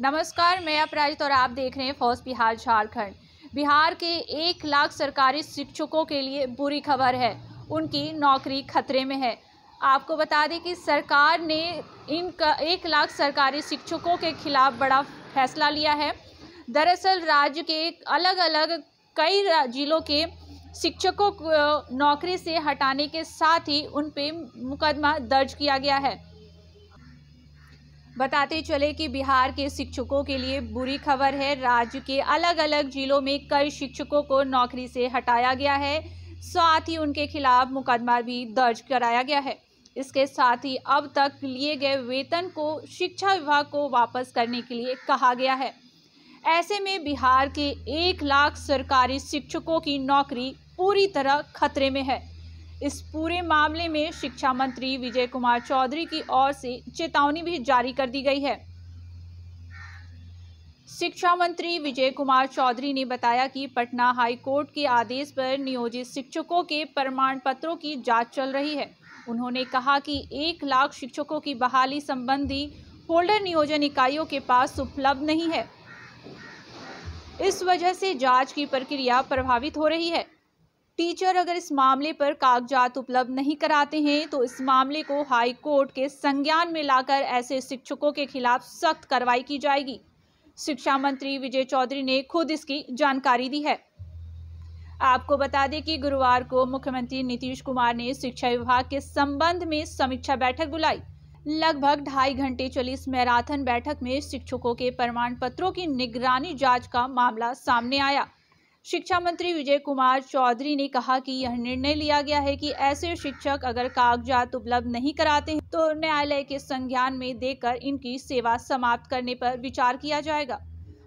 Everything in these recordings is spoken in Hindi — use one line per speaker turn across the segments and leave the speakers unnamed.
नमस्कार मैं अपराजित और आप देख रहे हैं फौज बिहार झारखंड बिहार के एक लाख सरकारी शिक्षकों के लिए बुरी खबर है उनकी नौकरी खतरे में है आपको बता दें कि सरकार ने इन एक लाख सरकारी शिक्षकों के खिलाफ बड़ा फैसला लिया है दरअसल राज्य के अलग अलग कई जिलों के शिक्षकों को नौकरी से हटाने के साथ ही उन पर मुकदमा दर्ज किया गया है बताते चले कि बिहार के शिक्षकों के लिए बुरी खबर है राज्य के अलग अलग जिलों में कई शिक्षकों को नौकरी से हटाया गया है साथ ही उनके खिलाफ मुकदमा भी दर्ज कराया गया है इसके साथ ही अब तक लिए गए वेतन को शिक्षा विभाग को वापस करने के लिए कहा गया है ऐसे में बिहार के एक लाख सरकारी शिक्षकों की नौकरी पूरी तरह खतरे में है इस पूरे मामले में शिक्षा मंत्री विजय कुमार चौधरी की ओर से चेतावनी भी जारी कर दी गई है शिक्षा मंत्री विजय कुमार चौधरी ने बताया कि पटना हाई कोर्ट के आदेश पर नियोजित शिक्षकों के प्रमाण पत्रों की जांच चल रही है उन्होंने कहा कि एक लाख शिक्षकों की बहाली संबंधी होल्डर नियोजन इकाइयों के पास उपलब्ध नहीं है इस वजह से जांच की प्रक्रिया प्रभावित हो रही है टीचर अगर इस मामले पर कागजात उपलब्ध नहीं कराते हैं तो इस मामले को हाई कोर्ट के संज्ञान में लाकर ऐसे शिक्षकों के खिलाफ सख्त कार्रवाई की जाएगी शिक्षा मंत्री विजय चौधरी ने खुद इसकी जानकारी दी है आपको बता दें कि गुरुवार को मुख्यमंत्री नीतीश कुमार ने शिक्षा विभाग के संबंध में समीक्षा बैठक बुलाई लगभग ढाई घंटे चली इस मैराथन बैठक में शिक्षकों के प्रमाण पत्रों की निगरानी जांच का मामला सामने आया शिक्षा मंत्री विजय कुमार चौधरी ने कहा कि यह निर्णय लिया गया है कि ऐसे शिक्षक अगर कागजात उपलब्ध नहीं कराते तो न्यायालय के संज्ञान में देकर इनकी सेवा समाप्त करने पर विचार किया जाएगा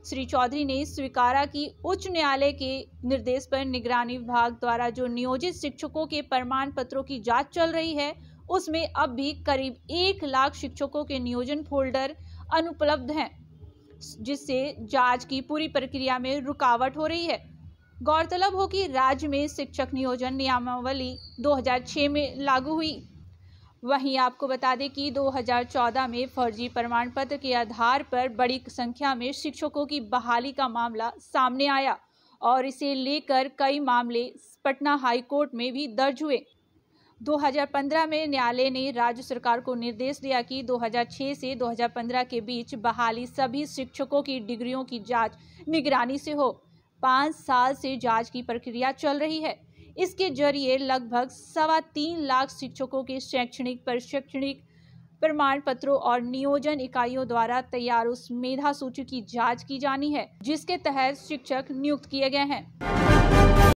श्री चौधरी ने स्वीकारा कि उच्च न्यायालय के निर्देश पर निगरानी विभाग द्वारा जो नियोजित शिक्षकों के प्रमाण पत्रों की जांच चल रही है उसमें अब भी करीब एक लाख शिक्षकों के नियोजन फोल्डर अनुपलब्ध हैं जिससे जांच की पूरी प्रक्रिया में रुकावट हो रही है गौरतलब हो कि राज्य में शिक्षक नियोजन नियमावली 2006 में लागू हुई वहीं आपको बता दें कि 2014 में फर्जी प्रमाण पत्र के आधार पर बड़ी संख्या में शिक्षकों की बहाली का मामला सामने आया और इसे लेकर कई मामले पटना हाई कोर्ट में भी दर्ज हुए 2015 में न्यायालय ने राज्य सरकार को निर्देश दिया कि 2006 से 2015 के बीच बहाली सभी शिक्षकों की डिग्रियों की जांच निगरानी से हो पाँच साल से जांच की प्रक्रिया चल रही है इसके जरिए लगभग सवा तीन लाख शिक्षकों के शैक्षणिक प्रशिक्षणिक प्रमाण पत्रों और नियोजन इकाइयों द्वारा तैयार उस मेधा सूची की जांच की जानी है जिसके तहत शिक्षक नियुक्त किए गए हैं